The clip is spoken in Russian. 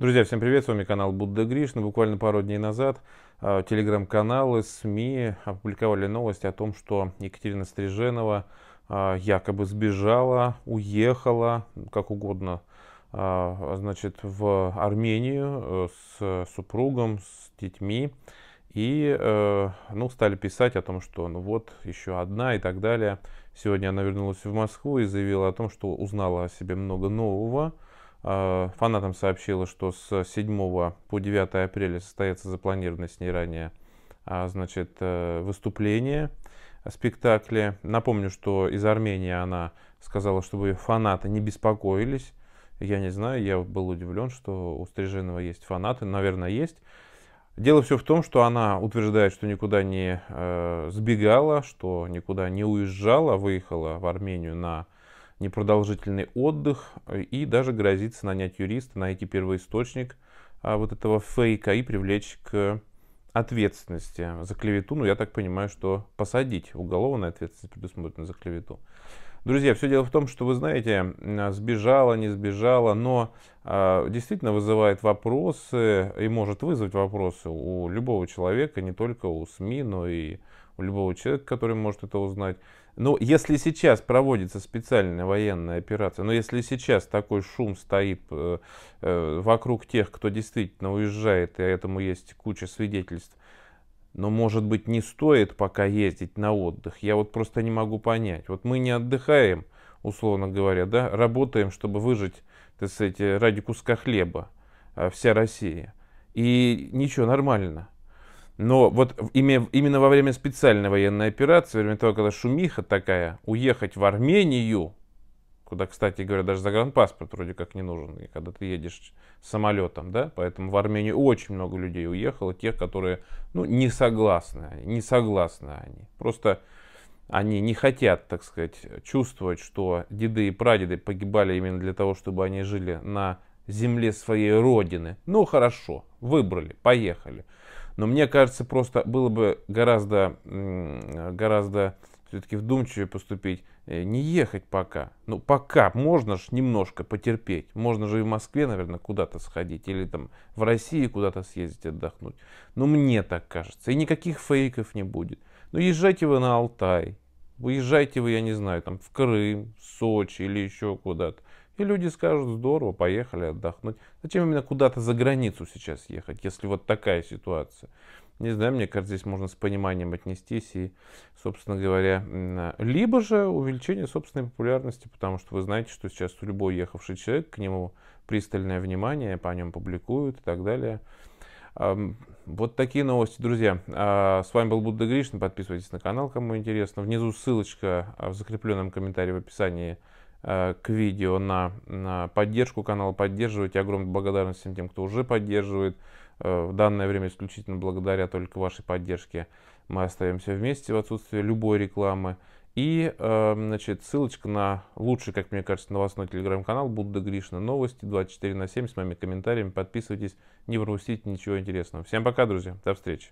Друзья, всем привет, с вами канал Будда Гришна. Ну, буквально пару дней назад э, телеграм-каналы, СМИ опубликовали новость о том, что Екатерина Стриженова э, якобы сбежала, уехала, как угодно, э, значит, в Армению э, с супругом, с детьми. И, э, ну, стали писать о том, что, ну вот, еще одна и так далее. Сегодня она вернулась в Москву и заявила о том, что узнала о себе много нового, а, фанатам сообщила, что с 7 по 9 апреля состоится запланированное с ней ранее а, значит, э, выступление, спектакли. Напомню, что из Армении она сказала, чтобы фанаты не беспокоились. Я не знаю, я был удивлен, что у Стриженова есть фанаты. Наверное, есть. Дело все в том, что она утверждает, что никуда не э, сбегала, что никуда не уезжала, выехала в Армению на непродолжительный отдых э, и даже грозится нанять юриста, найти первоисточник а, вот этого фейка и привлечь к ответственности за клевету. Ну, я так понимаю, что посадить. Уголовная ответственность предусмотрена за клевету. Друзья, все дело в том, что вы знаете, сбежала, не сбежала, но э, действительно вызывает вопросы и может вызвать вопросы у любого человека, не только у СМИ, но и у любого человека, который может это узнать. Но если сейчас проводится специальная военная операция, но если сейчас такой шум стоит э, э, вокруг тех, кто действительно уезжает, и этому есть куча свидетельств, но, может быть, не стоит пока ездить на отдых. Я вот просто не могу понять. Вот мы не отдыхаем, условно говоря, да, работаем, чтобы выжить, так сказать, э, ради куска хлеба а, вся Россия. И ничего, нормально. Но вот именно во время специальной военной операции, во время того, когда шумиха такая, уехать в Армению куда, кстати говоря, даже загранпаспорт вроде как не нужен, когда ты едешь самолетом, да, поэтому в Армению очень много людей уехало, тех, которые, ну, не согласны, не согласны они, просто они не хотят, так сказать, чувствовать, что деды и прадеды погибали именно для того, чтобы они жили на земле своей родины. Ну, хорошо, выбрали, поехали. Но мне кажется, просто было бы гораздо, гораздо все-таки вдумчивее поступить, э, не ехать пока. Ну, пока можно же немножко потерпеть. Можно же и в Москве, наверное, куда-то сходить. Или там в России куда-то съездить отдохнуть. Ну, мне так кажется. И никаких фейков не будет. Ну, езжайте вы на Алтай. Уезжайте вы, я не знаю, там в Крым, в Сочи или еще куда-то. И люди скажут, здорово, поехали отдохнуть. Зачем именно куда-то за границу сейчас ехать, если вот такая ситуация? Не знаю, мне кажется, здесь можно с пониманием отнестись и, собственно говоря, а, либо же увеличение собственной популярности, потому что вы знаете, что сейчас любой ехавший человек, к нему пристальное внимание, по нем публикуют и так далее. Вот такие новости, друзья. А, с вами был Будда Гришна. Подписывайтесь на канал, кому интересно. Внизу ссылочка а, в закрепленном комментарии в описании Э, к видео на, на поддержку канала. Поддерживайте. Огромная благодарность всем тем, кто уже поддерживает. Э, в данное время исключительно благодаря только вашей поддержке мы остаемся вместе в отсутствии любой рекламы. И, э, значит, ссылочка на лучший, как мне кажется, новостной телеграм-канал Будда Гришна. Новости 24 на 7 с моими комментариями. Подписывайтесь, не пропустите ничего интересного. Всем пока, друзья. До встречи.